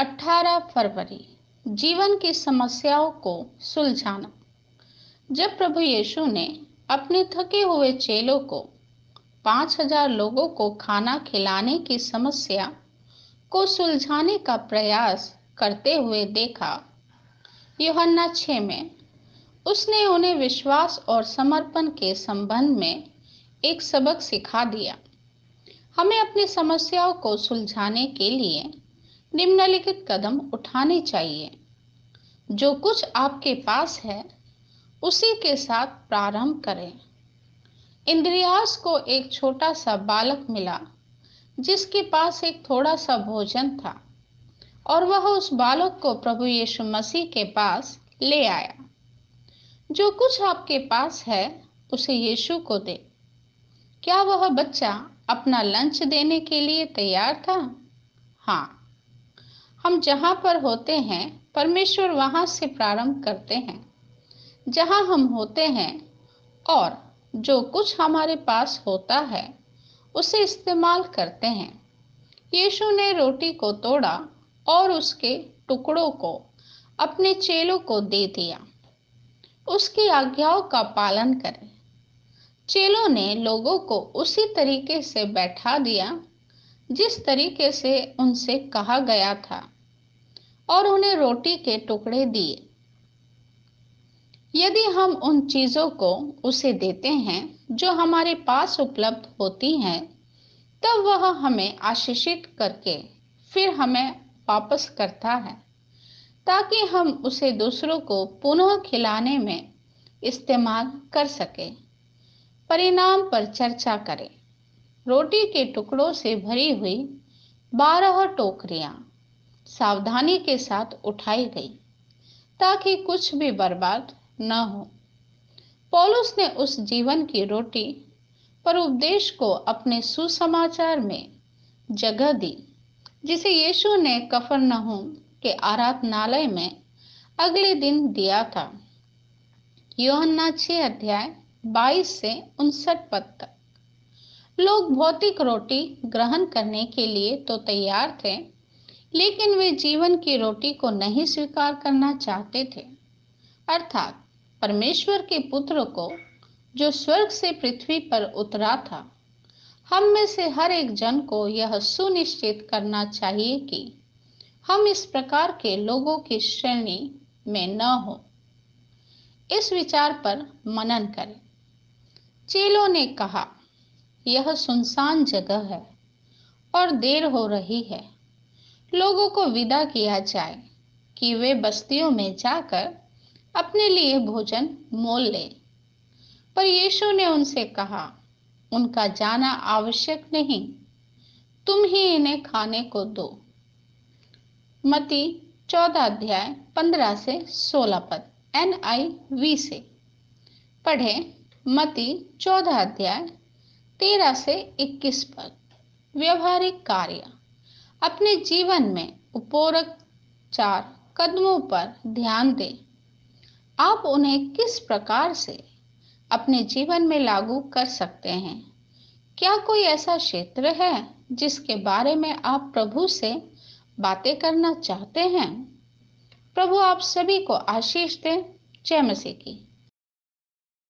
18 फरवरी जीवन की समस्याओं को सुलझाना जब प्रभु यीशु ने अपने थके हुए चेलों को 5000 लोगों को खाना खिलाने की समस्या को सुलझाने का प्रयास करते हुए देखा योहन्ना छ में उसने उन्हें विश्वास और समर्पण के संबंध में एक सबक सिखा दिया हमें अपनी समस्याओं को सुलझाने के लिए निम्नलिखित कदम उठाने चाहिए जो कुछ आपके पास है उसी के साथ प्रारंभ करें इंद्रियास को एक छोटा सा बालक मिला जिसके पास एक थोड़ा सा भोजन था और वह उस बालक को प्रभु यीशु मसीह के पास ले आया जो कुछ आपके पास है उसे यीशु को दे क्या वह बच्चा अपना लंच देने के लिए तैयार था हाँ हम जहाँ पर होते हैं परमेश्वर वहाँ से प्रारंभ करते हैं जहाँ हम होते हैं और जो कुछ हमारे पास होता है उसे इस्तेमाल करते हैं यीशु ने रोटी को तोड़ा और उसके टुकड़ों को अपने चेलों को दे दिया उसकी आज्ञाओं का पालन करें चेलों ने लोगों को उसी तरीके से बैठा दिया जिस तरीके से उनसे कहा गया था और उन्हें रोटी के टुकड़े दिए यदि हम उन चीज़ों को उसे देते हैं जो हमारे पास उपलब्ध होती हैं तब वह हमें आशीषित करके फिर हमें वापस करता है ताकि हम उसे दूसरों को पुनः खिलाने में इस्तेमाल कर सकें परिणाम पर चर्चा करें रोटी के टुकड़ों से भरी हुई बारह टोकरियाँ सावधानी के साथ उठाई गई ताकि कुछ भी बर्बाद न हो पौलुस ने उस जीवन की रोटी पर उपदेश को अपने सुसमाचार में जगह दी जिसे यीशु ने कफर नहूम के आराधनालय में अगले दिन दिया था योहन्ना छः अध्याय 22 से उनसठ पद तक लोग भौतिक रोटी ग्रहण करने के लिए तो तैयार थे लेकिन वे जीवन की रोटी को नहीं स्वीकार करना चाहते थे अर्थात परमेश्वर के पुत्र को जो स्वर्ग से पृथ्वी पर उतरा था हम में से हर एक जन को यह सुनिश्चित करना चाहिए कि हम इस प्रकार के लोगों की श्रेणी में न हो इस विचार पर मनन करें चेलों ने कहा यह सुनसान जगह है और देर हो रही है लोगों को विदा किया जाए कि वे बस्तियों में जाकर अपने लिए भोजन मोल लें पर यीशु ने उनसे कहा उनका जाना आवश्यक नहीं तुम ही इन्हें खाने को दो मती चौदह अध्याय पंद्रह से सोलह पद एन आई वी से पढ़े मती चौदह अध्याय तेरह से इक्कीस पद व्यवहारिक कार्य अपने जीवन में उपोरक चार कदमों पर ध्यान दें आप उन्हें किस प्रकार से अपने जीवन में लागू कर सकते हैं क्या कोई ऐसा क्षेत्र है जिसके बारे में आप प्रभु से बातें करना चाहते हैं प्रभु आप सभी को आशीष दें जय मसीह की